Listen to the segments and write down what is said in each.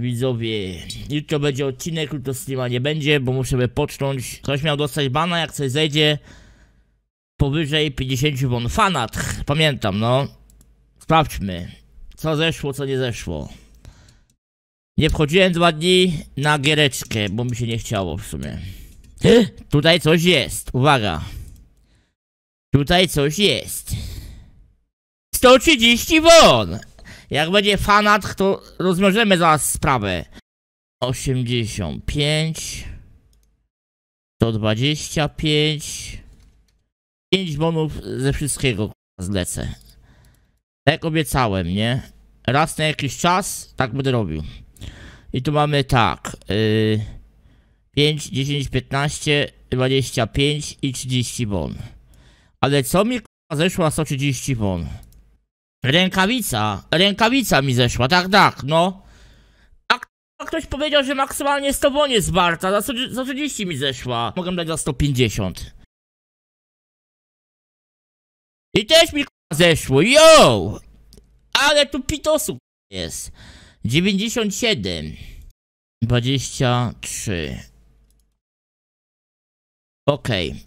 Widzowie, jutro będzie odcinek, jutro streama nie będzie, bo muszę począć. Ktoś miał dostać bana, jak coś zejdzie powyżej 50 won. Fanat, pamiętam, no. Sprawdźmy, co zeszło, co nie zeszło. Nie wchodziłem dwa dni na giereczkę, bo mi się nie chciało w sumie. Tutaj coś jest, uwaga. Tutaj coś jest. 130 won! Jak będzie fanat, to rozwiążemy zaraz sprawę. 85 125 5 bonów ze wszystkiego zlecę. Tak obiecałem, nie? Raz na jakiś czas tak będę robił. I tu mamy tak. Yy, 5, 10, 15, 25 i 30 bon. Ale co mi zeszła 130 bon? Rękawica, rękawica mi zeszła, tak, tak, no. A ktoś powiedział, że maksymalnie 100 won jest warta, za, 100, za 30 mi zeszła. Mogę dać za 150. I też mi zeszło, yo! Ale tu pitosu jest. 97. 23. Okej. Okay.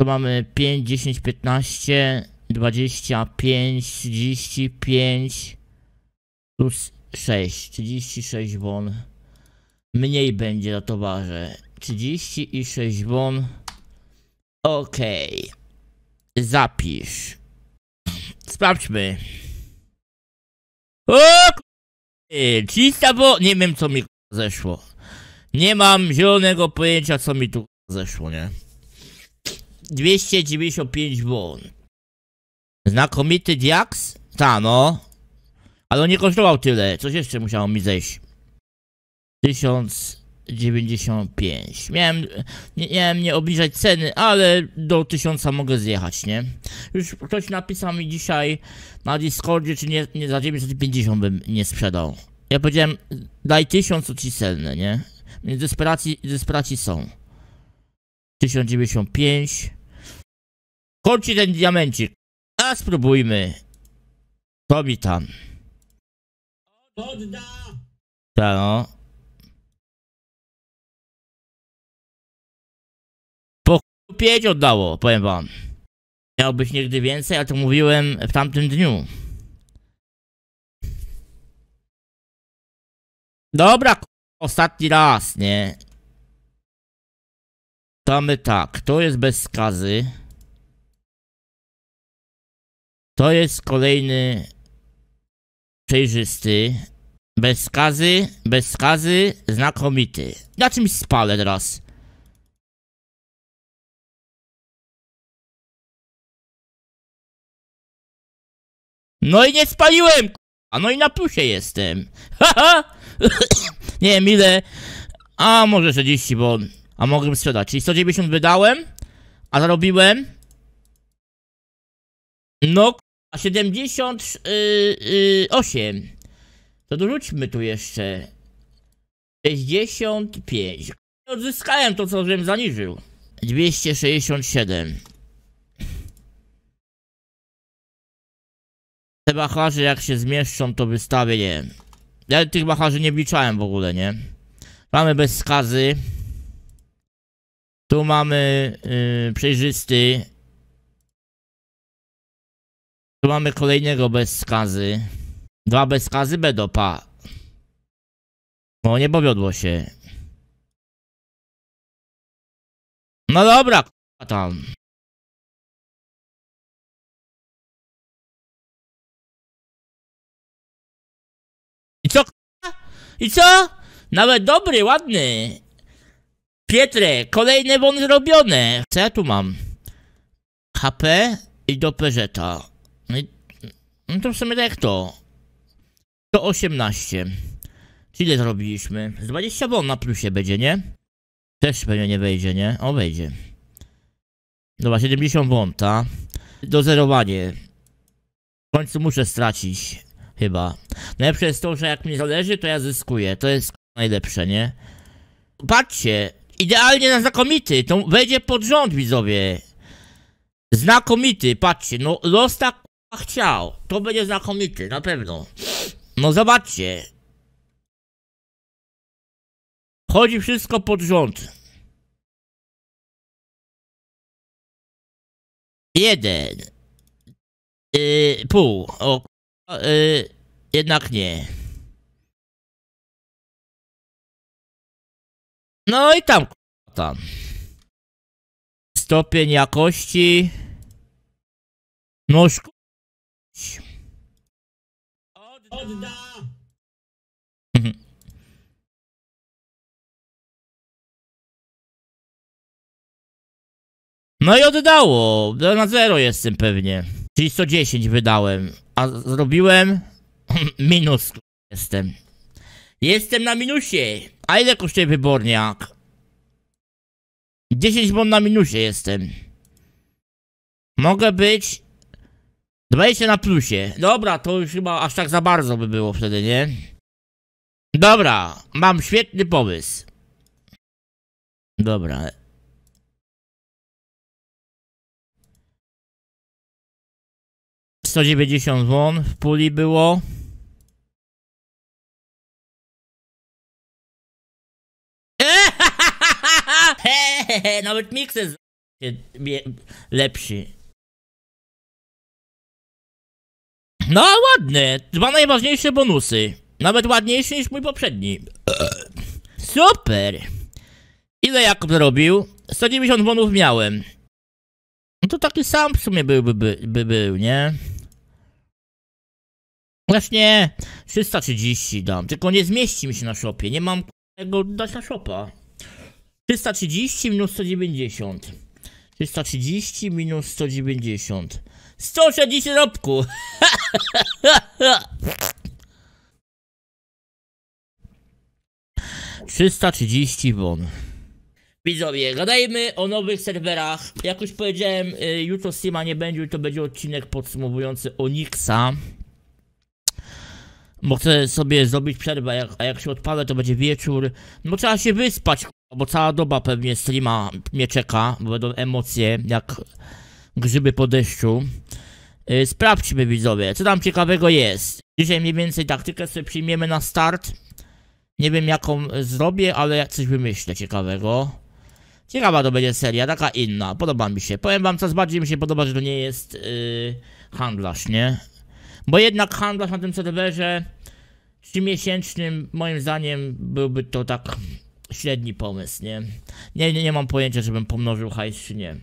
To mamy 5, 10, 15. 25, 35 plus 6, 36 won. Mniej będzie na towarze. 36 won. Okej. Okay. Zapisz. Sprawdźmy. O! 300 won. Nie wiem co mi zeszło. Nie mam zielonego pojęcia co mi tu zeszło, nie? 295 won. Znakomity diaks? Ta, no. Ale on nie kosztował tyle. Coś jeszcze musiało mi zejść. 1095. Miałem nie, miałem nie obniżać ceny, ale do 1000 mogę zjechać, nie? Już ktoś napisał mi dzisiaj na Discordzie, czy nie, nie za 950 bym nie sprzedał. Ja powiedziałem, daj 1000, to ci celne, nie? Więc desperacji, desperacji są. 1095. Kończy ten diamencik. A spróbujmy. Co mi tam. Odda! Ta no. Po pięć oddało, powiem wam. Miałbyś nigdy więcej, a to mówiłem w tamtym dniu. Dobra, ostatni raz, nie? Tamy tak, to jest bez skazy. To jest kolejny przejrzysty. Bez skazy, bez skazy, znakomity. Na czymś spalę teraz. No i nie spaliłem! A no i na plusie jestem. Haha! nie wiem ile. A może 60, bo... A mogłem sprzedać. Czyli 190 wydałem, a zarobiłem. No a 78. Y, y, to dorzućmy tu jeszcze. 65. Odzyskałem to, co żem zaniżył. 267. Te bacharze jak się zmieszczą, to wystawię je. Ja tych bacharzy nie wliczałem w ogóle, nie? Mamy bez skazy. Tu mamy yy, przejrzysty tu mamy kolejnego bez skazy. Dwa bez skazy bedopa. No nie powiodło się. No dobra, tam. I co I co? Nawet dobry, ładny. Pietre, kolejne wony zrobione. Co ja tu mam? HP i do peżeta. No, no to w sumie tak to. 118. Czyli ile zrobiliśmy? Z 20 bon na plusie będzie, nie? Też pewnie nie wejdzie, nie? O, wejdzie. Dobra, 70 bon, ta. Dozerowanie. W końcu muszę stracić. Chyba. Najlepsze jest to, że jak mi zależy, to ja zyskuję. To jest najlepsze, nie? Patrzcie. Idealnie na znakomity. To wejdzie pod rząd, widzowie. Znakomity, patrzcie. No, los tak chciał. To będzie znakomity, na pewno. No zobaczcie. Chodzi wszystko pod rząd. Jeden. Yy, pół. O, yy, jednak nie. No i tam, tam. Stopień jakości. No Odda! Mhm. No i oddało. No, na zero jestem pewnie. Czyli 110 wydałem. A zrobiłem... Minus jestem. Jestem na minusie. A ile kosztuje wyborniak? 10 bon na minusie jestem. Mogę być 20 na plusie. Dobra, to już chyba aż tak za bardzo by było wtedy, nie? Dobra, mam świetny pomysł. Dobra. Sto dziewięćdziesiąt won w puli było. Nawet miksy lepszy. No, ładne. Dwa najważniejsze bonusy. Nawet ładniejszy niż mój poprzedni. Super. Ile Jakub zrobił? 190 bonów miałem. No to taki sam w sumie byłby, by, by był, nie? Właśnie 330 dam, tylko nie zmieści mi się na shopie, nie mam tego dać na shopa. 330 minus 190. 330 minus 190. 100 dziś robku. Trzysta trzydzieści Widzowie, gadajmy o nowych serwerach. Jak już powiedziałem, y, jutro Sima nie będzie, to będzie odcinek podsumowujący Onyxa. Bo chcę sobie zrobić przerwę, a jak, a jak się odpalę, to będzie wieczór. No trzeba się wyspać, bo cała doba pewnie streama mnie czeka, bo będą emocje, jak grzyby po deszczu. Yy, sprawdźmy widzowie, co tam ciekawego jest. Dzisiaj mniej więcej taktykę sobie przyjmiemy na start. Nie wiem jaką zrobię, ale coś wymyślę ciekawego. Ciekawa to będzie seria, taka inna, podoba mi się. Powiem wam, coraz bardziej mi się podoba, że to nie jest yy, handlarz, nie? Bo jednak handlarz na tym serwerze 3-miesięcznym, moim zdaniem, byłby to tak średni pomysł, nie? Nie, nie, nie mam pojęcia, żebym pomnożył hajs czy nie.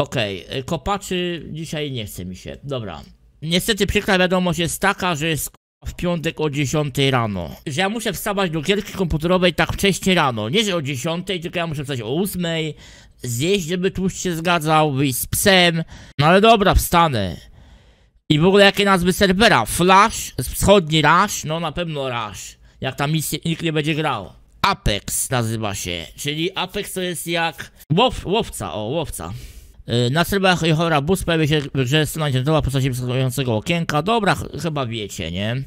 Okej, okay. kopaczy dzisiaj nie chce mi się. Dobra. Niestety przykra wiadomość jest taka, że jest w piątek o 10 rano. Że ja muszę wstawać do gierki komputerowej tak wcześnie rano. Nie, że o 10, tylko ja muszę wstać o 8, zjeść, żeby tłuszcz się zgadzał, wyjść z psem. No ale dobra, wstanę. I w ogóle jakie nazwy serwera? Flash, wschodni Rush, no na pewno Rush. Jak tam nic, nikt nie będzie grał. Apex nazywa się, czyli Apex to jest jak łow, łowca, o łowca. Y, na trybach Jehora Bus pojawia się że strona internetowa w postaci wskazującego okienka. Dobra, chyba wiecie, nie?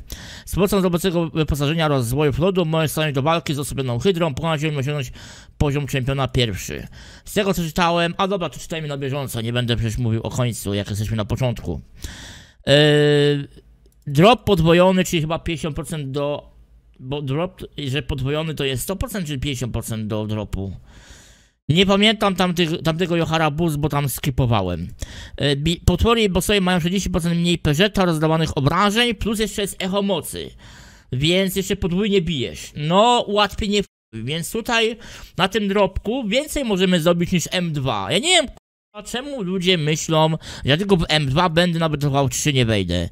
Z pomocą zdobycego wyposażenia oraz zwoju flodu możesz stanąć do walki z osobioną hydrą, ponad ziemią osiągnąć poziom czempiona pierwszy. Z tego co czytałem, a dobra, to czytajmy na bieżąco, nie będę przecież mówił o końcu, jak jesteśmy na początku. Yy, drop podwojony, czyli chyba 50% do... Bo drop, że podwojony to jest 100% czy 50% do dropu? Nie pamiętam tamtych, tamtego Johara Bus, bo tam skipowałem. E, potwory i bossowie mają 60% mniej peżeta rozdawanych obrażeń, plus jeszcze jest echo mocy. Więc jeszcze podwójnie bijesz. No, łatwiej nie więc tutaj na tym drobku więcej możemy zrobić niż M2. Ja nie wiem, k***a, czemu ludzie myślą, ja tylko w M2 będę nawet w 3 nie wejdę.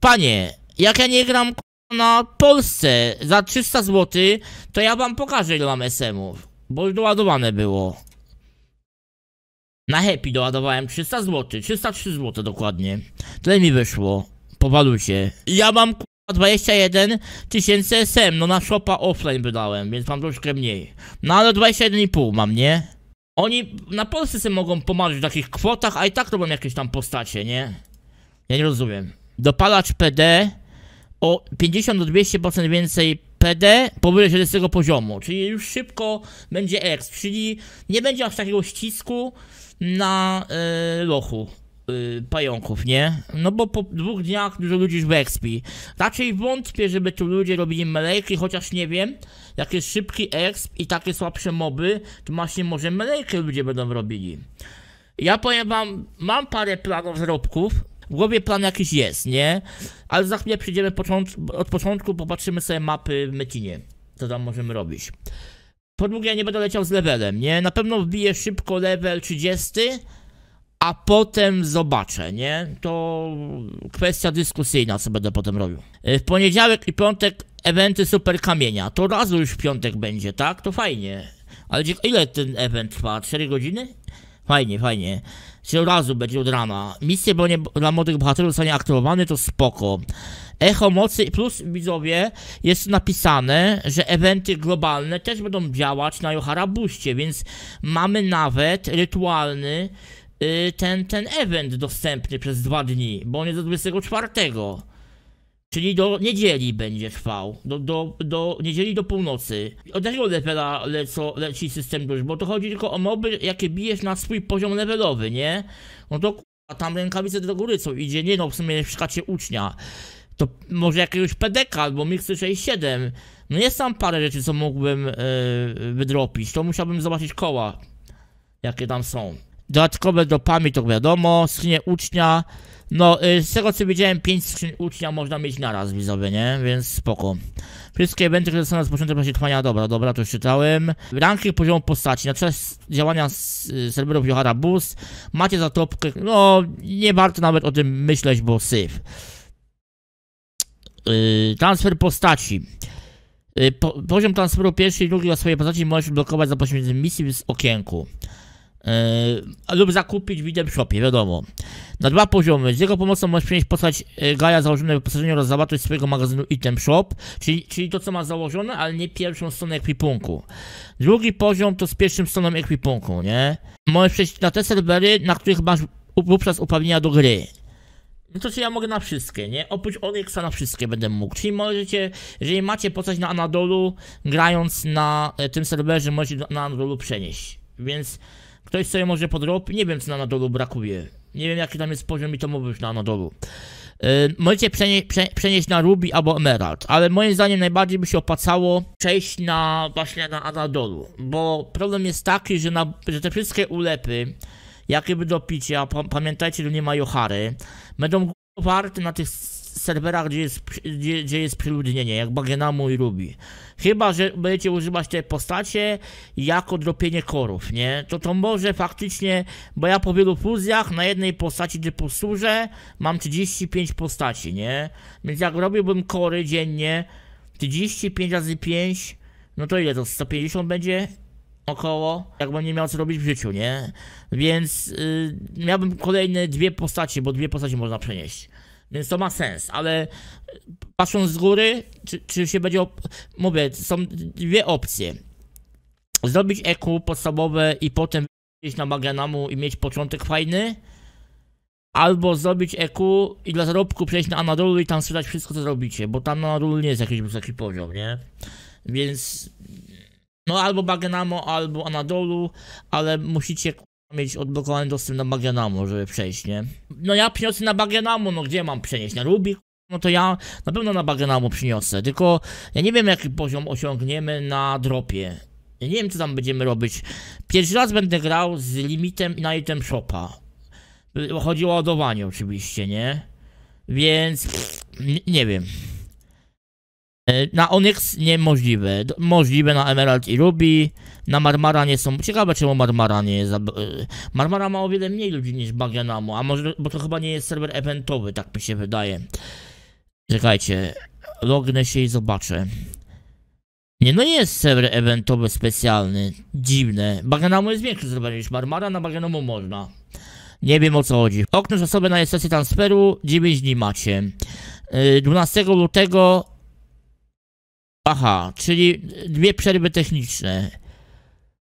Panie, jak ja nie gram na Polsce za 300 zł, to ja wam pokażę ile mam SM-ów. Bo doładowane było. Na Happy doładowałem 300 zł, 303 zł dokładnie. Tyle mi wyszło po walucie. Ja mam 21 tysięcy SM, no na shopa offline wydałem, więc mam troszkę mniej. No ale 21,5 mam, nie? Oni na Polsce sobie mogą pomarzyć w takich kwotach, a i tak robią jakieś tam postacie, nie? Ja nie rozumiem. Dopalacz PD o 50 do 200% więcej PD powyżej 40 poziomu, czyli już szybko będzie X, czyli nie będzie aż takiego ścisku na yy, lochu yy, pająków, nie? No bo po dwóch dniach dużo ludzi już XP. Raczej wątpię, żeby tu ludzie robili melejki, chociaż nie wiem, jak jest szybki X i takie słabsze moby, to właśnie może melejkę ludzie będą robili. Ja powiem wam, mam parę planów zrobków, w głowie plan jakiś jest, nie? Ale za chwilę przyjdziemy od początku, popatrzymy sobie mapy w Mecinie, co tam możemy robić. Po drugie, ja nie będę leciał z levelem, nie? Na pewno wbiję szybko level 30, a potem zobaczę, nie? To kwestia dyskusyjna, co będę potem robił. E, w poniedziałek i piątek eventy super kamienia. To razu już w piątek będzie, tak? To fajnie. Ale ile ten event trwa? 4 godziny? Fajnie, fajnie. Czyli od razu będzie od rana. Misje nie dla młodych bohaterów zostanie aktywowane, to spoko. Echo mocy plus widzowie jest napisane, że eventy globalne też będą działać na Joharabuście, więc mamy nawet rytualny y, ten, ten event dostępny przez dwa dni, bo on jest do 24. Czyli do niedzieli będzie trwał, do, do, do niedzieli do północy. Od jakiego levela leco, leci system dusz? Bo to chodzi tylko o moby, jakie bijesz na swój poziom levelowy, nie? No to a tam rękawice do góry co idzie, nie no, w sumie szkacie ucznia. To może jakiegoś PDK albo Mixy 67. No jest tam parę rzeczy, co mógłbym yy, wydropić, to musiałbym zobaczyć koła, jakie tam są. Dodatkowe do to wiadomo, skinie ucznia. No, y, z tego co widziałem, 5 skrzyń ucznia można mieć naraz, widzowie, nie? Więc spoko. Wszystkie eventy, które są rozpoczęte w czasie trwania, dobra, dobra, to już czytałem. Ranking poziomu postaci, na czas działania z y, serwerów Johara Boost, macie zatopkę, no, nie warto nawet o tym myśleć, bo syf. transfer postaci. Y, po, poziom transferu pierwszy i drugi o swojej postaci możesz blokować za pośrednictwem misji z okienku. E, lub zakupić w item shopie, wiadomo. Na dwa poziomy. Z jego pomocą możesz przenieść postać e, Gaja założone w oraz zawartość swojego magazynu item shop, czyli, czyli to co ma założone, ale nie pierwszą stronę ekwipunku. Drugi poziom to z pierwszym stroną ekwipunku, nie? Możesz przejść na te serwery, na których masz wówczas uprawnienia do gry. No to czy ja mogę na wszystkie, nie? Oprócz Onyxa na wszystkie będę mógł. Czyli możecie, jeżeli macie postać na Anadolu, grając na e, tym serwerze, możecie na Anadolu przenieść. Więc Ktoś sobie może podrobić. Nie wiem, co na Anadolu brakuje. Nie wiem, jaki tam jest poziom i to mówisz na Anadolu. Yy, możecie przenie prze przenieść na Ruby albo Emerald, ale moim zdaniem najbardziej by się opacało przejść na właśnie na Anadolu, bo problem jest taki, że, na, że te wszystkie ulepy, jakie by do picia, pamiętajcie, że nie ma Johary, będą warte na tych serwerach, gdzie jest, gdzie, gdzie jest przeludnienie, jak Bagenamu i Ruby. Chyba, że będziecie używać tej postacie jako dropienie korów, nie? To to może faktycznie, bo ja po wielu fuzjach na jednej postaci gdzie surze mam 35 postaci, nie? Więc jak robiłbym kory dziennie, 35 razy 5, no to ile to? 150 będzie? około, jakbym nie miał co robić w życiu, nie? Więc yy, miałbym kolejne dwie postacie, bo dwie postacie można przenieść. Więc to ma sens, ale patrząc z góry, czy, czy się będzie. Mówię, są dwie opcje. Zrobić EKU podstawowe i potem iść na Magenamu i mieć początek fajny. Albo zrobić EKU i dla zarobku przejść na Anadolu i tam sprzedać wszystko co zrobicie, bo tam Anadolu nie jest jakiś wysoki poziom, nie? Więc no albo Bagenamo, albo Anadolu, ale musicie mieć odblokowany dostęp na Bagianamo, żeby przejść, nie? No ja przyniosę na Bagianamo, no gdzie mam przenieść? Na Rubik? No to ja na pewno na Bagianamo przyniosę, tylko ja nie wiem jaki poziom osiągniemy na dropie. Ja nie wiem co tam będziemy robić. Pierwszy raz będę grał z limitem na item shopa. Chodzi o ładowanie oczywiście, nie? Więc pff, nie wiem. E, na Onyx niemożliwe. Możliwe na Emerald i Ruby na Marmara nie są. Ciekawe, czemu Marmara nie jest. Y, Marmara ma o wiele mniej ludzi niż Baganamu, a może, bo to chyba nie jest serwer eventowy, tak mi się wydaje. Czekajcie, lognę się i zobaczę. Nie, no jest serwer eventowy specjalny. Dziwne. Baganamu jest większy serwer niż Marmara, na Baganamu można. Nie wiem o co chodzi. Okno czasowe na sesję transferu 9 dni macie. 12 y, lutego... Aha, czyli dwie przerwy techniczne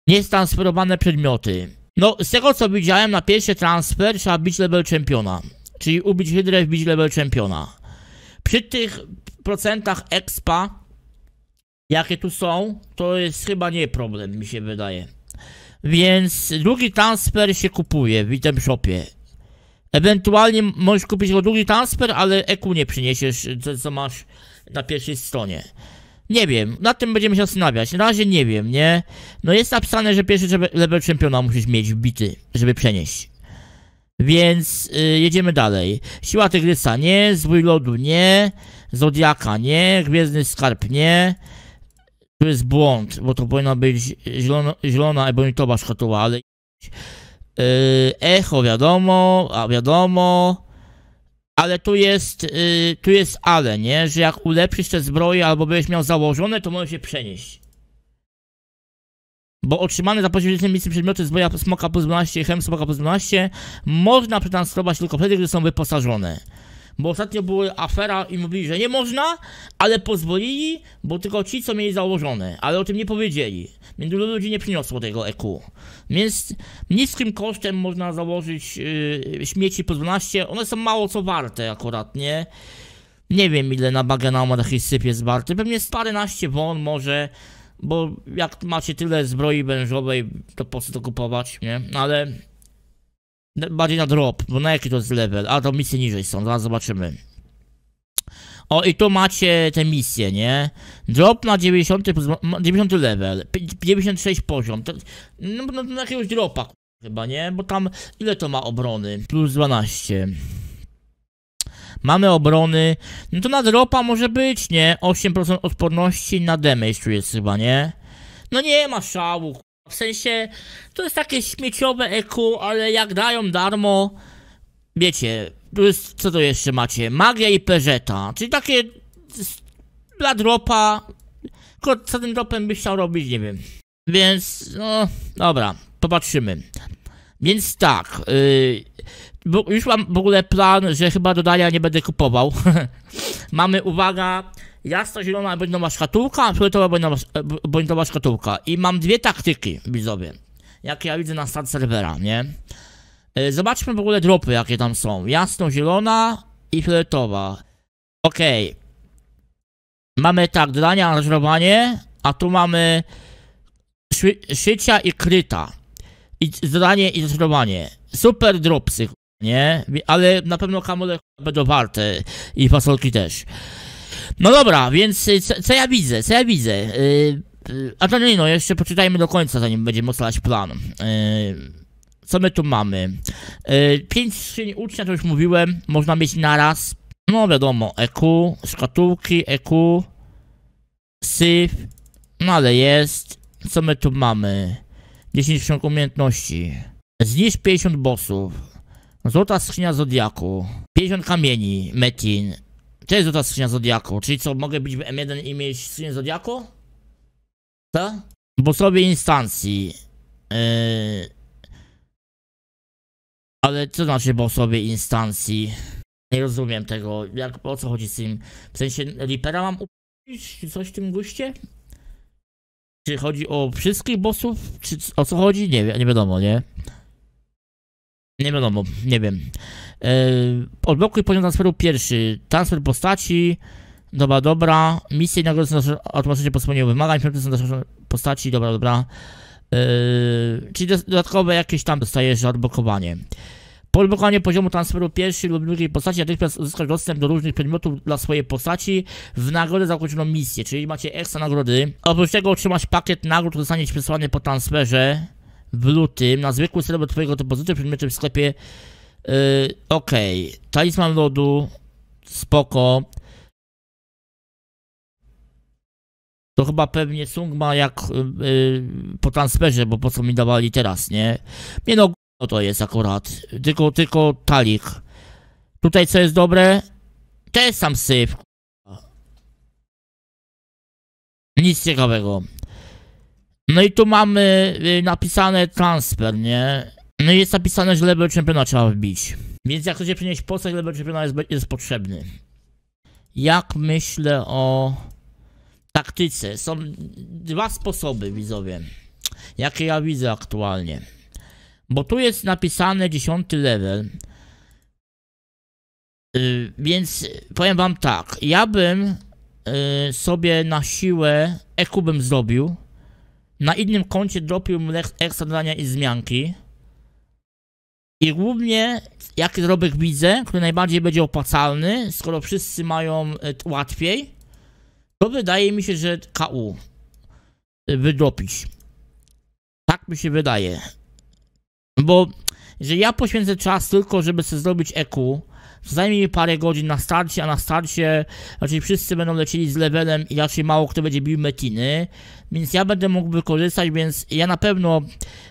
niestransferowane przedmioty. No, z tego co widziałem, na pierwszy transfer trzeba bić level czempiona. Czyli ubić hydrę, wbić level czempiona. Przy tych procentach expa, jakie tu są, to jest chyba nie problem, mi się wydaje. Więc drugi transfer się kupuje w item shopie. Ewentualnie możesz kupić go drugi transfer, ale EQ nie przyniesiesz, co, co masz na pierwszej stronie. Nie wiem, nad tym będziemy się zastanawiać. Na razie nie wiem, nie? No jest napisane, że pierwszy level czempiona musisz mieć wbity, żeby przenieść. Więc yy, jedziemy dalej. Siła Tygrysa nie, Zwój Lodu nie, Zodiaka nie, Gwiezdny Skarb nie. Tu jest błąd, bo to powinna być zielono, zielona ebonitowa szkatuła, ale... Yy, echo wiadomo, a wiadomo ale tu jest, yy, tu jest ale, nie? Że jak ulepszysz te zbroje albo będziesz miał założone, to możesz się przenieść. Bo otrzymane za pośrednictwem misji przedmioty zbroja smoka plus 12 i chem smoka plus 12 można przetransferować tylko wtedy, gdy są wyposażone bo ostatnio była afera i mówili, że nie można, ale pozwolili, bo tylko ci, co mieli założone, ale o tym nie powiedzieli. Więc dużo ludzi nie przyniosło tego EQ. Więc niskim kosztem można założyć yy, śmieci po 12, one są mało co warte akurat, nie? Nie wiem ile na Bagenama taki syp jest warty, pewnie z paręnaście won może, bo jak macie tyle zbroi wężowej, to po co to kupować, nie? Ale bardziej na drop, bo na jaki to jest level, a to misje niżej są, zaraz zobaczymy. O, i tu macie te misje, nie? Drop na 90, 90 level, 96 poziom, to, no, no, na no, jakiegoś dropa, chyba, nie? Bo tam, ile to ma obrony? Plus 12. Mamy obrony, no to na dropa może być, nie? 8% odporności na damage tu jest chyba, nie? No nie ma szału, w sensie, to jest takie śmieciowe eku, ale jak dają darmo, wiecie, co to jeszcze macie? Magia i perzeta, czyli takie dla dropa, tylko co tym dropem byś chciał robić, nie wiem. Więc, no, dobra, popatrzymy. Więc tak, yy, bo, już mam w ogóle plan, że chyba dodania nie będę kupował. Mamy, uwaga, jasno-zielona nowa szkatułka, fioletowa nowa szkatułka. I mam dwie taktyki, widzowie, jakie ja widzę na stan serwera, nie? E, zobaczmy w ogóle dropy, jakie tam są. Jasno-zielona i fioletowa. Okej. Okay. Mamy tak, dodanie, angażowanie, a tu mamy szycia i kryta. I zadanie i angażowanie. Super dropsy, nie? Ale na pewno kamole będą warte i fasolki też. No dobra, więc y, co, co ja widzę, co ja widzę? Yy, no, jeszcze poczytajmy do końca, zanim będziemy ustalać plan. Yy, co my tu mamy? Yy, pięć skrzyń ucznia, to już mówiłem, można mieć naraz. No wiadomo, EQ, szkatułki, EQ, syf, no ale jest. Co my tu mamy? 10 skrzynek umiejętności. Zniszcz 50 bossów. Złota skrzynia Zodiaku. 50 kamieni, Metin. To jest ta skrzynia Zodiaku, czyli co, mogę być M1 i mieć skrzynię Zodiaku? Tak? Bo sobie instancji. Yy... Ale co znaczy bo sobie instancji? Nie rozumiem tego, jak, o co chodzi z tym? W sensie Lipera mam upuścić, coś w tym guście? Czy chodzi o wszystkich bossów, czy o co chodzi? Nie, nie wiadomo, nie? nie wiadomo, nie wiem. Yy, odblokuj poziom transferu pierwszy. Transfer postaci, dobra, dobra. Misje i nagrody są automatycznie po spełnieniu wymagań, przedmioty są do postaci, dobra, dobra. Yy, czyli dodatkowe jakieś tam dostajesz odblokowanie. Po odblokowaniu poziomu transferu pierwszej lub drugiej postaci natychmiast uzyskasz dostęp do różnych przedmiotów dla swojej postaci w nagrodę za ukończoną misję, czyli macie ekstra nagrody. Oprócz tego otrzymasz pakiet nagród, który zostanie ci przesłany po transferze w lutym. Na zwykły cel obok twojego depozytu przedmioty w sklepie. Yy, Okej, okay. talizman lodu, spoko. To chyba pewnie Sung ma jak yy, po transferze, bo po co mi dawali teraz, nie? Nie no, to jest akurat. Tylko, tylko talik. Tutaj co jest dobre? To jest sam syf. Nic ciekawego. No i tu mamy y, napisane transfer, nie? No i jest napisane, że level championa trzeba wbić. Więc jak chcecie przynieść postać, level championa jest, jest potrzebny. Jak myślę o taktyce? Są dwa sposoby, widzowie, jakie ja widzę aktualnie. Bo tu jest napisane 10 level. Yy, więc powiem wam tak, ja bym yy, sobie na siłę Eku bym zrobił. Na innym koncie dropił ekstra dania i zmianki. I głównie, jaki drobek widzę, który najbardziej będzie opłacalny, skoro wszyscy mają e, łatwiej, to wydaje mi się, że KU wydropić. Tak mi się wydaje. Bo, że ja poświęcę czas tylko, żeby sobie zrobić EQ, zajmie mi parę godzin na starcie, a na starcie raczej wszyscy będą lecieli z levelem i raczej mało kto będzie bił metiny, więc ja będę mógł wykorzystać, więc ja na pewno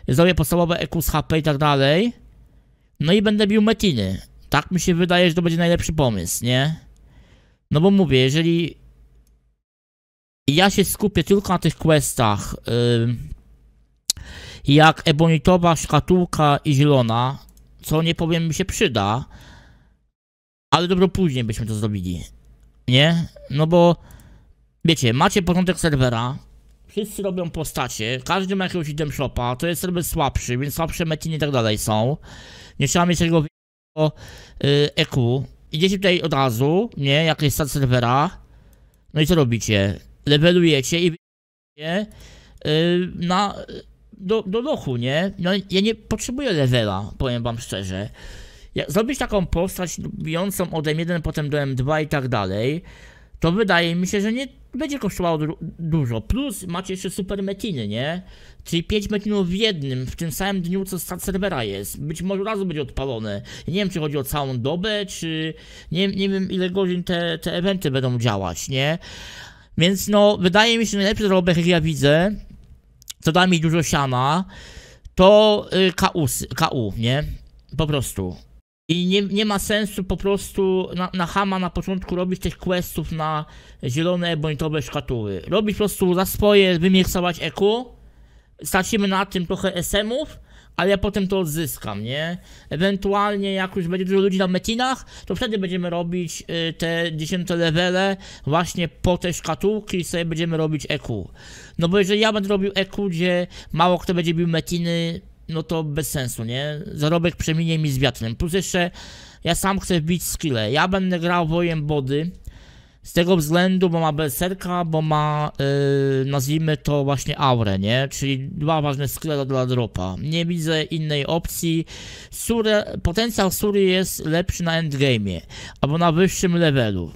zrobię podstawowe EQ z HP i tak dalej, no i będę bił metiny. Tak mi się wydaje, że to będzie najlepszy pomysł, nie? No bo mówię, jeżeli ja się skupię tylko na tych questach, yy, jak ebonitowa szkatułka i zielona, co nie powiem mi się przyda, ale dobro później byśmy to zrobili. Nie? No bo, wiecie, macie początek serwera, wszyscy robią postacie, każdy ma jakiegoś item shopa, to jest serwer słabszy, więc słabsze metiny i tak dalej są. Nie trzeba mieć tego y, eku. yy, EQ. Idziecie tutaj od razu, nie? Jakiś stan serwera. No i co robicie? Levelujecie i yy, na do, do lochu, nie? No ja nie potrzebuję levela, powiem wam szczerze zrobić taką postać bijącą od M1 potem do M2 i tak dalej, to wydaje mi się, że nie będzie kosztowało du dużo. Plus macie jeszcze super metiny, nie? Czyli 5 metinów w jednym, w tym samym dniu co stat serwera jest. Być może razu będzie odpalone. nie wiem, czy chodzi o całą dobę, czy nie, nie wiem, ile godzin te, te eventy będą działać, nie? Więc no, wydaje mi się, że najlepszy zrobek, jak ja widzę, co da mi dużo siana, to y, KU, KU, nie? Po prostu. I nie, nie ma sensu po prostu na, na Hama na początku robić tych questów na zielone błękitowe szkatuły. Robić po prostu za swoje, wymieksować eku. Stracimy na tym trochę SM-ów, ale ja potem to odzyskam, nie? Ewentualnie jak już będzie dużo ludzi na metinach, to wtedy będziemy robić y, te 10 levele właśnie po te szkatułki i sobie będziemy robić eku No bo jeżeli ja będę robił eku gdzie mało kto będzie bił metiny, no to bez sensu, nie? Zarobek przeminie mi z wiatrem. Plus jeszcze ja sam chcę wbić skille. Ja będę grał wojem body z tego względu, bo ma berserka, bo ma, yy, nazwijmy to właśnie aurę, nie? Czyli dwa ważne skille dla dropa. Nie widzę innej opcji. Sure, potencjał Sury jest lepszy na endgame'ie, albo na wyższym levelu.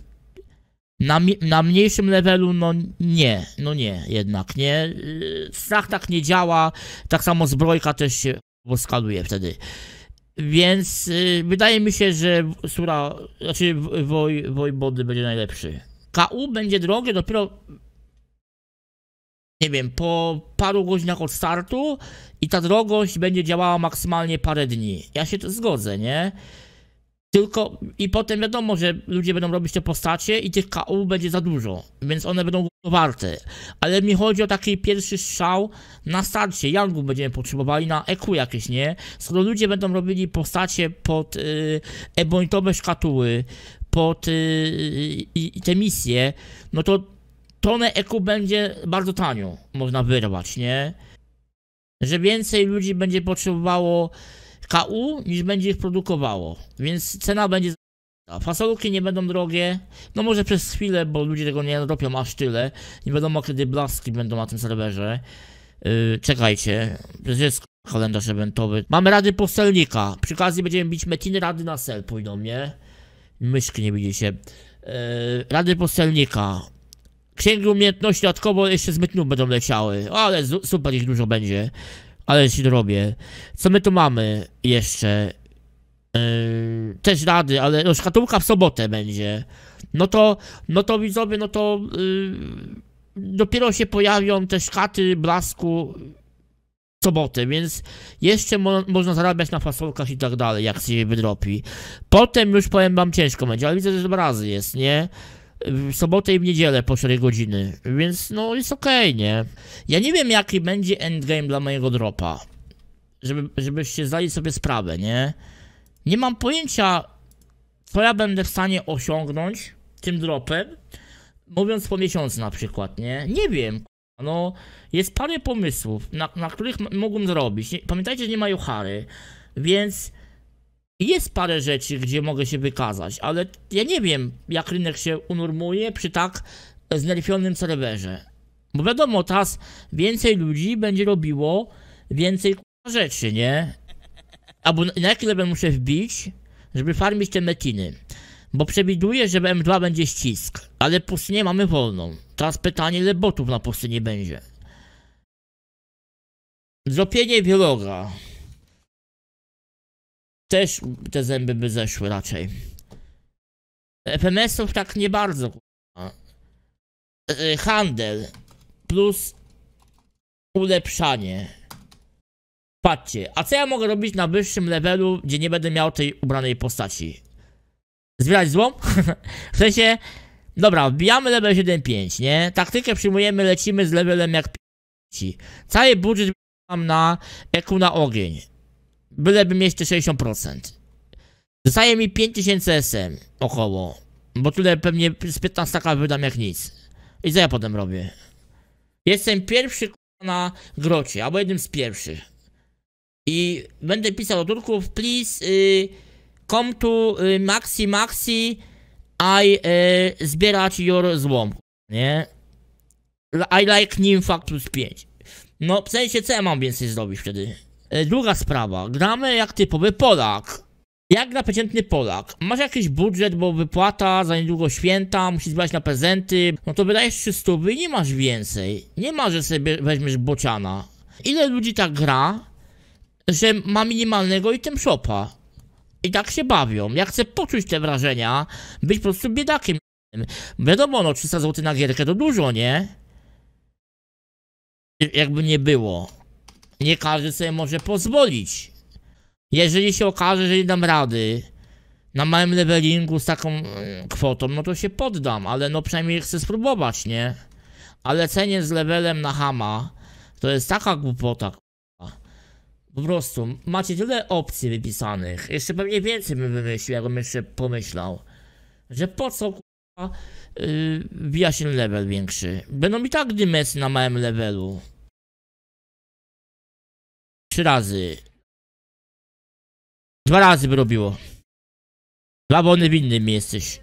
Na, na mniejszym levelu, no nie, no nie, jednak nie. Strach tak nie działa, tak samo zbrojka też się skaluje wtedy. Więc y, wydaje mi się, że Sura, znaczy Woj, Wojbody będzie najlepszy. KU będzie drogie dopiero, nie wiem, po paru godzinach od startu i ta drogość będzie działała maksymalnie parę dni. Ja się to zgodzę, nie? Tylko i potem wiadomo, że ludzie będą robić te postacie i tych KU będzie za dużo, więc one będą warte. Ale mi chodzi o taki pierwszy strzał na starcie. Yangu będziemy potrzebowali na EQ jakieś, nie? Skoro ludzie będą robili postacie pod y, e szkatuły, pod y, y, te misje, no to tonę EQ będzie bardzo tanio można wyrwać, nie? Że więcej ludzi będzie potrzebowało KU niż będzie ich produkowało, więc cena będzie Fasolki nie będą drogie, no może przez chwilę, bo ludzie tego nie robią aż tyle. Nie wiadomo kiedy blaski będą na tym serwerze. Yy, czekajcie, to jest kalendarz eventowy. Mamy rady postelnika, przy okazji będziemy bić metiny rady na sel pójdą, nie? Myszki nie widzicie. Yy, rady postelnika. Księgi umiejętności dodatkowo jeszcze z będą leciały, ale super ich dużo będzie ale się dorobię. Co my tu mamy jeszcze? Yy, też rady, ale no, szkatułka w sobotę będzie. No to, no to widzowie, no to yy, dopiero się pojawią te szkaty blasku w sobotę, więc jeszcze mo można zarabiać na fasolkach i tak dalej, jak się wydropi. Potem już powiem wam ciężko będzie, ale widzę, że dwa razy jest, nie? w sobotę i w niedzielę po 4 godziny, więc no jest okej, okay, nie? Ja nie wiem jaki będzie endgame dla mojego dropa, żeby, żebyście zdali sobie sprawę, nie? Nie mam pojęcia, co ja będę w stanie osiągnąć tym dropem, mówiąc po miesiącu na przykład, nie? Nie wiem, no jest parę pomysłów, na, na których mogłem zrobić. Nie, pamiętajcie, że nie ma Johary, więc jest parę rzeczy, gdzie mogę się wykazać, ale ja nie wiem, jak rynek się unormuje przy tak znerfionym serwerze. Bo wiadomo, teraz więcej ludzi będzie robiło więcej rzeczy, nie? Albo na, na jaki level muszę wbić, żeby farmić te metiny? Bo przewiduję, że M2 będzie ścisk, ale pustynię mamy wolną. Teraz pytanie, ile botów na pustyni będzie? Zropienie wieloga też te zęby by zeszły raczej. fms e ów tak nie bardzo. E, e, handel plus ulepszanie. Patrzcie, a co ja mogę robić na wyższym levelu, gdzie nie będę miał tej ubranej postaci? Zbierać złom? w sensie, dobra, wbijamy level 7.5, nie? Taktykę przyjmujemy, lecimy z levelem jak 5. Cały budżet mam na eku na ogień byleby mieć te 60%. Zostaje mi 5000 SM około, bo tyle pewnie z 15 k wydam jak nic. I co ja potem robię? Jestem pierwszy na grocie, albo jednym z pierwszych. I będę pisał do Turków, please, y, come to y, Maxi Maxi, I y, zbierać your złom, nie? I like Nympha plus 5. No, w sensie, co ja mam więcej zrobić wtedy? E, druga sprawa. Gramy jak typowy Polak. Jak gra przeciętny Polak? Masz jakiś budżet, bo wypłata, za niedługo święta, musisz brać na prezenty, no to wydajesz 300 i nie masz więcej. Nie ma, że sobie weźmiesz bociana. Ile ludzi tak gra, że ma minimalnego i tym shopa? I tak się bawią. Ja chcę poczuć te wrażenia, być po prostu biedakiem. Wiadomo, no 300 zł na gierkę to dużo, nie? Jakby nie było nie każdy sobie może pozwolić. Jeżeli się okaże, że nie dam rady na małym levelingu z taką mm, kwotą, no to się poddam, ale no przynajmniej chcę spróbować, nie? A lecenie z levelem na hama to jest taka głupota. Po prostu macie tyle opcji wypisanych, jeszcze pewnie więcej bym wymyślił, jakbym jeszcze pomyślał, że po co kurwa, yy, wbija się level większy. Będą mi tak dymesy na małym levelu. Trzy razy. Dwa razy by robiło. Dwa bony w innym jesteś.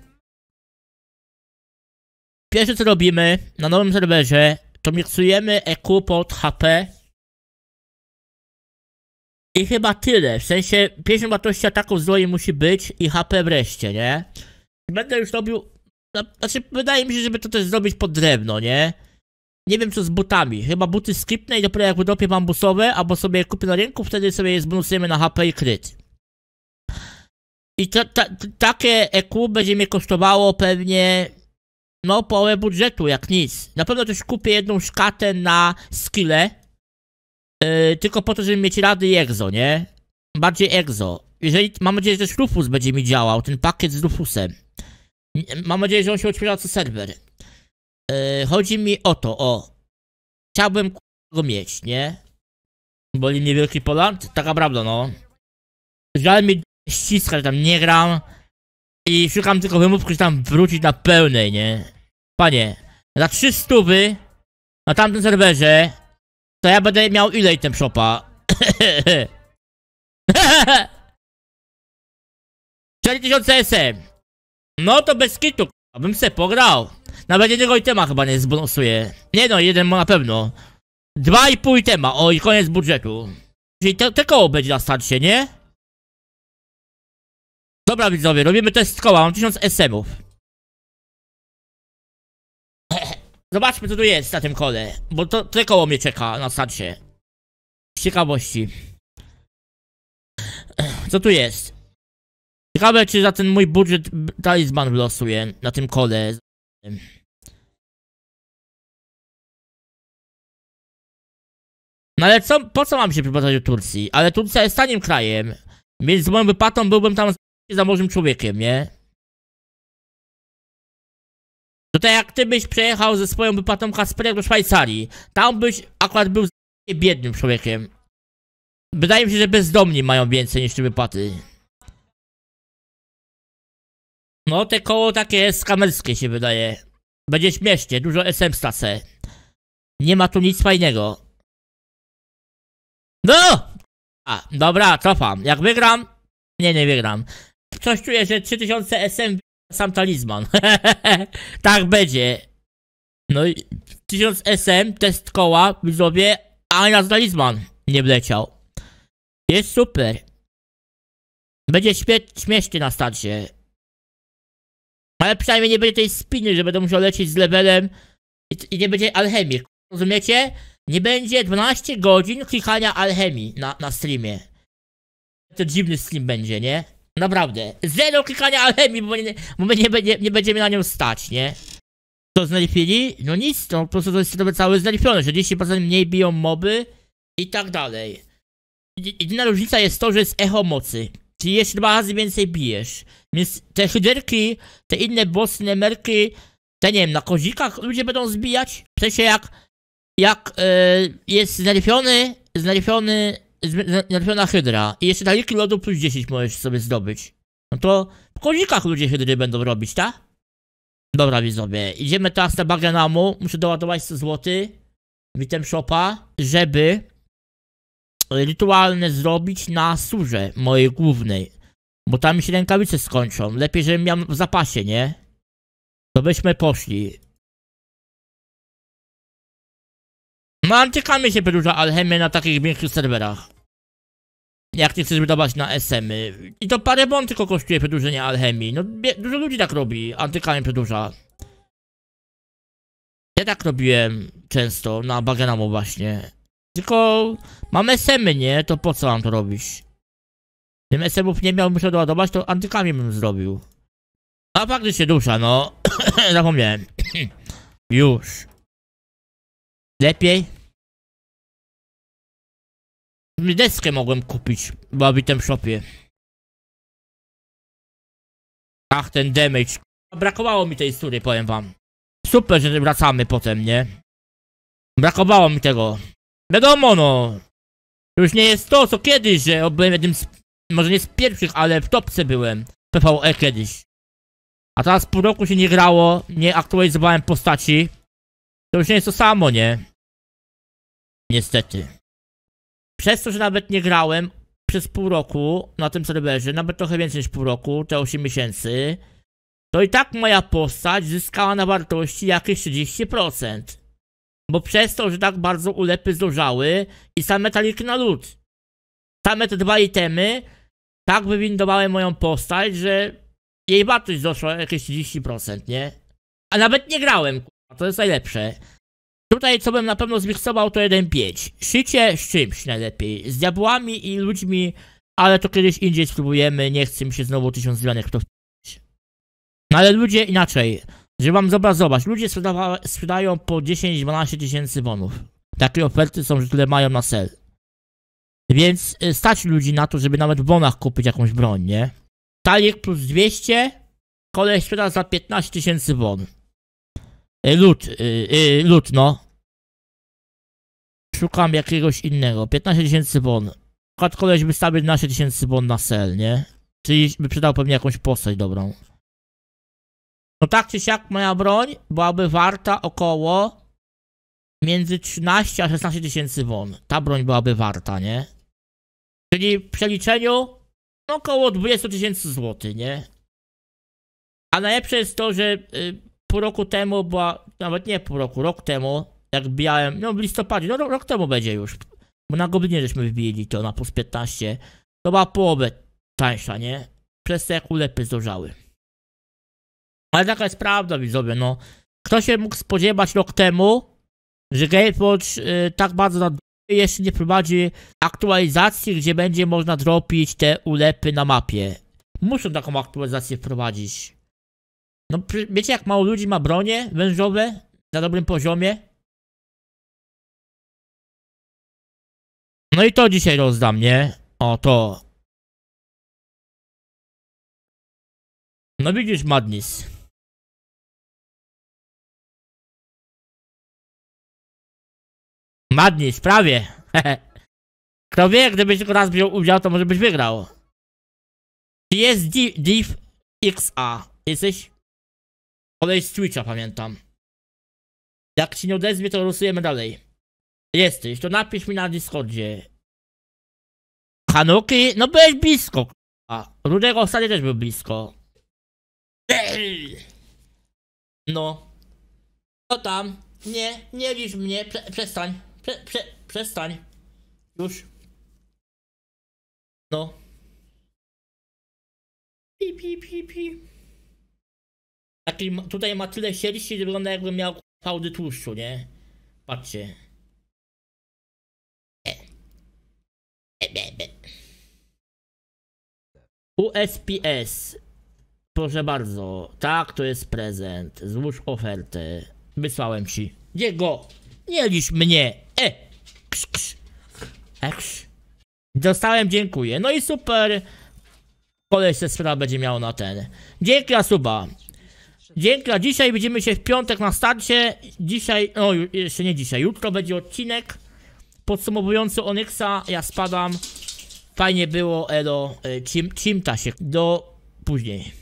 Pierwsze co robimy na nowym serwerze, to miksujemy EQ pod HP. I chyba tyle, w sensie 50 wartości taką zbroi musi być i HP wreszcie, nie? Będę już robił... Znaczy, wydaje mi się, żeby to też zrobić pod drewno, nie? Nie wiem co z butami. Chyba buty skipnę i dopiero jak udopię bambusowe, albo sobie kupię na rynku, wtedy sobie je zbonusujemy na HP i kryt. I to, ta, takie EQ będzie mnie kosztowało pewnie no połowę budżetu, jak nic. Na pewno też kupię jedną szkatę na skille. Yy, tylko po to, żeby mieć rady i egzo, nie? Bardziej egzo. Jeżeli, mam nadzieję, że też Rufus będzie mi działał, ten pakiet z Rufusem. Mam nadzieję, że on się odświeża co serwer. Yy, chodzi mi o to, o. Chciałbym go mieć, nie? Boli niewielki Wielki Poland? Taka prawda, no. Żal mi ściska, że tam nie gram. I szukam tylko wymówki, że tam wrócić na pełnej, nie? Panie, za 3 stówy na tamtym serwerze to ja będę miał ile item shopa? 4000 SM. No to bez kitu, abym se pograł. Nawet jednego itema chyba nie zbonusuje. Nie no, jeden ma na pewno. Dwa i pół itema, o i koniec budżetu. Czyli te, te koło będzie na starcie, nie? Dobra widzowie, robimy test koła, mam 1000 SM-ów. Zobaczmy co tu jest na tym kole, bo to, te koło mnie czeka na starcie. Z ciekawości. Co tu jest? Ciekawe czy za ten mój budżet talizman wylosuje na tym kole. No ale co, po co mam się przypatrzeć do Turcji? Ale Turcja jest tanim krajem, więc z moją wypatą byłbym tam zamożnym człowiekiem, nie? No to tak jak ty byś przejechał ze swoją wypłatą Kasperek do Szwajcarii. Tam byś akurat był biednym człowiekiem. Wydaje mi się, że bezdomni mają więcej niż te wypłaty. No te koło takie skamerskie się wydaje. Będzie śmiesznie, dużo SM stacę. Nie ma tu nic fajnego. No! A, dobra, cofam. Jak wygram? Nie, nie wygram. Coś czuję, że 3000 SM sam talizman. tak będzie. No i 1000 SM, test koła, widzowie, a na talizman nie wleciał. Jest super. Będzie śmie śmieszny na starcie. Ale przynajmniej nie będzie tej spiny, że będę musiał lecieć z levelem i, i nie będzie alchemii. Rozumiecie? Nie będzie 12 godzin klikania alchemii na, na streamie. To dziwny stream będzie, nie? Naprawdę. Zero klikania alchemii, bo, nie, bo nie, nie, nie będziemy na nią stać, nie? To znerfili? No nic, to po prostu to jest to cały znerfione, że 10% mniej biją moby i tak dalej. Jedyna różnica jest to, że jest echo mocy. Czyli jeszcze dwa razy więcej bijesz. Więc te hyderki, te inne bossy, nemerki, te nie wiem, na kozikach ludzie będą zbijać. W sensie jak jak e, jest znaleziony, znaleziony, znaleziona hydra i jeszcze taliki lodu plus 10 możesz sobie zdobyć. No to w konikach ludzie hydry będą robić, tak? Dobra widzowie, idziemy teraz na Bagenamu, muszę doładować 100 złoty. Witem Shopa, żeby e, rytualne zrobić na surze mojej głównej. Bo tam mi się rękawice skończą. Lepiej, żebym miał w zapasie, nie? To byśmy poszli. No ale ciekawie się przedłuża alchemię na takich większych serwerach. Jak nie chcesz wydawać na SM-y. I to parę bon tylko kosztuje przedłużenie alchemii. No dużo ludzi tak robi, antykami przedłuża. Ja tak robiłem często na Bagenamu właśnie. Tylko mam SM-y, nie? To po co mam to robić? Tym SM-ów nie miałbym się doładować, to antykami bym zrobił. A faktycznie dusza, no. Zapomniałem. Już. Lepiej? Deskę mogłem kupić w Abitem Shopie. Ach, ten damage. Brakowało mi tej sury, powiem wam. Super, że wracamy potem, nie? Brakowało mi tego. Wiadomo, no. Już nie jest to, co kiedyś, że byłem jednym z... Może nie z pierwszych, ale w topce byłem. PvE kiedyś. A teraz pół roku się nie grało, nie aktualizowałem postaci. To już nie jest to samo, nie? Niestety. Przez to, że nawet nie grałem przez pół roku na tym serwerze, nawet trochę więcej niż pół roku, te 8 miesięcy, to i tak moja postać zyskała na wartości jakieś 30%. Bo przez to, że tak bardzo ulepy zdążały i same metalik na lód. Same te dwa itemy tak wywindowały moją postać, że jej wartość doszła jakieś 30%, nie? A nawet nie grałem, to jest najlepsze. Tutaj, co bym na pewno zmiksował, to 1.5. Szycie z czymś najlepiej. Z diabłami i ludźmi, ale to kiedyś indziej spróbujemy. Nie chcę mi się znowu tysiąc zlanych to no ale ludzie inaczej. Żeby wam zobrazować. Ludzie sprzedają po 10-12 tysięcy bonów. Takie oferty są, że tyle mają na sel. Więc y, stać ludzi na to, żeby nawet w bonach kupić jakąś broń, nie? Talik plus 200, kolej sprzeda za 15 tysięcy wonów. E, lud, yy, e, e, lud, no. Szukam jakiegoś innego. 15 tysięcy bon. Przykład koleś by stawił 12 tysięcy bon na sel, nie? Czyli by przydał pewnie jakąś postać dobrą. No tak czy siak moja broń byłaby warta około między 13 a 16 tysięcy won. Ta broń byłaby warta, nie? Czyli w przeliczeniu no około 20 tysięcy złotych, nie? A najlepsze jest to, że y, pół roku temu była, nawet nie pół roku, rok temu, jak wbijałem, no w listopadzie, no rok, rok temu będzie już, bo na Goblinie żeśmy wbili to na plus 15, to była połowę tańsza, nie? Przez te ulepy zdążały. Ale taka jest prawda, widzowie, no. Kto się mógł spodziewać rok temu, że GameWatch y, tak bardzo nad... jeszcze nie prowadzi aktualizacji, gdzie będzie można dropić te ulepy na mapie. Muszą taką aktualizację wprowadzić. No wiecie jak mało ludzi ma bronie wężowe na dobrym poziomie? No i to dzisiaj rozdam, nie? O to. No widzisz madnis. Madnis, prawie. Kto wie, gdybyś tylko raz wziął udział, to może byś wygrał. Czy jest Div XA? Jesteś? Kolej z Twitcha, pamiętam. Jak się nie odezwie, to rusujemy dalej. Jesteś, to napisz mi na Discordzie. Hanuki? No byłeś blisko, a Rudego ostatnio też był blisko. No. Co tam? Nie, nie licz mnie, Prze przestań. Prze prze przestań. Już. No. Pi, pi, pi, pi. Taki, tutaj ma tyle sierści, że wygląda jakby miał fałdy tłuszczu, nie? Patrzcie. E. E, be, be. USPS. Proszę bardzo. Tak, to jest prezent. Złóż ofertę. Wysłałem ci. Gdzie go? Nie licz mnie. E. Ksz, ksz. E, ksz. Dostałem, dziękuję. No i super. Kolej se spraw będzie miał na ten. Dzięki, Asuba. Dzięki, a dzisiaj widzimy się w piątek na starcie. Dzisiaj, no jeszcze nie dzisiaj, jutro będzie odcinek podsumowujący Onyxa. Ja spadam. Fajnie było, Edo. E, Cim, cimta się. Do później.